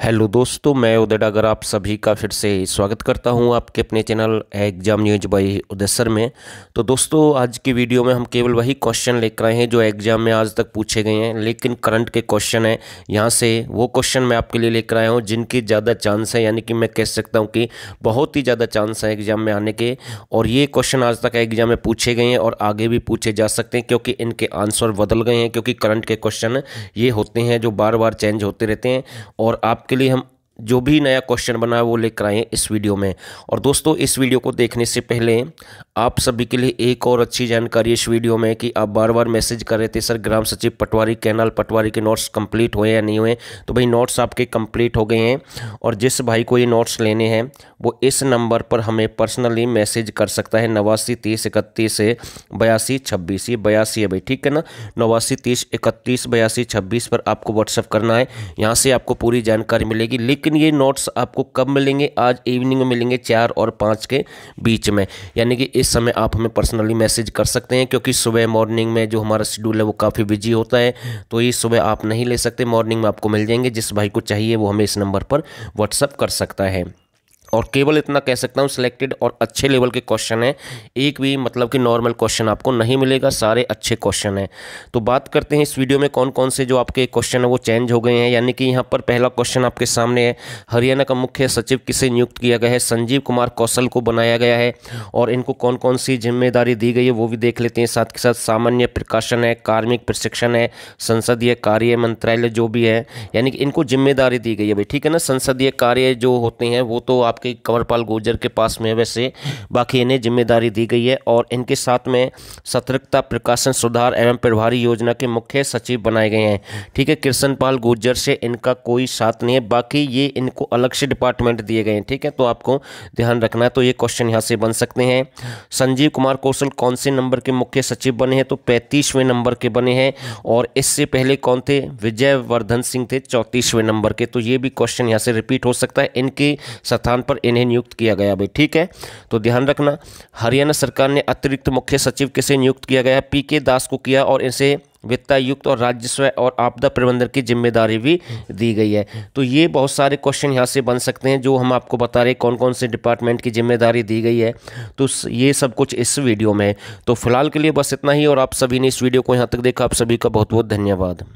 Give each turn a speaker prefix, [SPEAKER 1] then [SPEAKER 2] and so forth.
[SPEAKER 1] hello दोस्तों मैं उदय डागर आप सभी का फिर से स्वागत करता हूं आपके अपने channel exam news by Uday sir में तो दोस्तों आज की वीडियो में हम केवल वही क्वेश्चन लेकर आए हैं जो एग्जाम में आज तक पूछे गए हैं लेकिन करंट के क्वेश्चन हैं यहां से वो क्वेश्चन मैं आपके लिए लेकर आया हूं जिनके ज़्यादा चांस है यानी कि मैं कह सकता हूँ कि बहुत ही ज़्यादा चांस है एग्जाम में आने के और ये क्वेश्चन आज तक एग्जाम में पूछे गए हैं और आगे भी पूछे जा सकते हैं क्योंकि इनके आंसर बदल गए हैं क्योंकि करंट के क्वेश्चन ये होते हैं जो बार बार चेंज होते रहते हैं और आप आपके लिए हम जो भी नया क्वेश्चन बना है वो लेकर आए इस वीडियो में और दोस्तों इस वीडियो को देखने से पहले आप सभी के लिए एक और अच्छी जानकारी इस वीडियो में कि आप बार बार मैसेज कर रहे थे सर ग्राम सचिव पटवारी कैनाल पटवारी के नोट्स कंप्लीट हुए या नहीं हुए तो भाई नोट्स आपके कंप्लीट हो गए हैं और जिस भाई को ये नोट्स लेने हैं वो इस नंबर पर हमें पर्सनली मैसेज कर सकता है नवासी तीस इकतीस बयासी छब्बीस ये बयासी है भाई ठीक है ना नवासी तीस इकतीस बयासी छब्बीस पर आपको व्हाट्सअप करना है यहाँ से आपको पूरी जानकारी मिलेगी लेकिन ये नोट्स आपको कब मिलेंगे आज इवनिंग में मिलेंगे चार और पाँच के बीच में यानी कि इस समय आप हमें पर्सनली मैसेज कर सकते हैं क्योंकि सुबह मॉर्निंग में जो हमारा शेड्यूल है वो काफ़ी बिजी होता है तो ये सुबह आप नहीं ले सकते मॉर्निंग में आपको मिल जाएंगे जिस भाई को चाहिए वो हमें इस नंबर पर व्हाट्सअप कर सकता है और केवल इतना कह सकता हूँ सिलेक्टेड और अच्छे लेवल के क्वेश्चन हैं एक भी मतलब कि नॉर्मल क्वेश्चन आपको नहीं मिलेगा सारे अच्छे क्वेश्चन हैं तो बात करते हैं इस वीडियो में कौन कौन से जो आपके क्वेश्चन हैं वो चेंज हो गए हैं यानी कि यहाँ पर पहला क्वेश्चन आपके सामने है हरियाणा का मुख्य सचिव किसे नियुक्त किया गया है संजीव कुमार कौशल को बनाया गया है और इनको कौन कौन सी जिम्मेदारी दी गई है वो भी देख लेते हैं साथ के साथ सामान्य प्रकाशन है कार्मिक प्रशिक्षण है संसदीय कार्य मंत्रालय जो भी है यानी कि इनको जिम्मेदारी दी गई है भाई ठीक है ना संसदीय कार्य जो होते हैं वो तो आप के कंवरपाल गुर्जर के पास में वैसे बाकी इन्हें जिम्मेदारी दी गई है और इनके साथ में सतर्कता प्रकाशन सुधार एवं प्रभारी योजना के मुख्य सचिव बनाए गए हैं ठीक है कृष्ण पाल गुर्जर से इनका कोई साथ नहीं है बाकी ये इनको अलग से डिपार्टमेंट दिए गए हैं ठीक है तो आपको ध्यान रखना है तो ये क्वेश्चन यहाँ से बन सकते हैं संजीव कुमार कौशल कौन से नंबर के मुख्य सचिव बने हैं तो पैंतीसवें नंबर के बने हैं और इससे पहले कौन थे विजय वर्धन सिंह थे चौंतीसवें नंबर के तो ये भी क्वेश्चन यहाँ से रिपीट हो सकता है इनके स्थान पर पर इन्हें नियुक्त किया गया भाई ठीक है तो ध्यान रखना हरियाणा सरकार ने अतिरिक्त मुख्य सचिव किसे नियुक्त किया गया पी के दास को किया और इसे वित्तायुक्त और राजस्व और आपदा प्रबंधन की जिम्मेदारी भी दी गई है तो ये बहुत सारे क्वेश्चन यहाँ से बन सकते हैं जो हम आपको बता रहे कौन कौन से डिपार्टमेंट की जिम्मेदारी दी गई है तो ये सब कुछ इस वीडियो में तो फिलहाल के लिए बस इतना ही और आप सभी ने इस वीडियो को यहाँ तक देखा आप सभी का बहुत बहुत धन्यवाद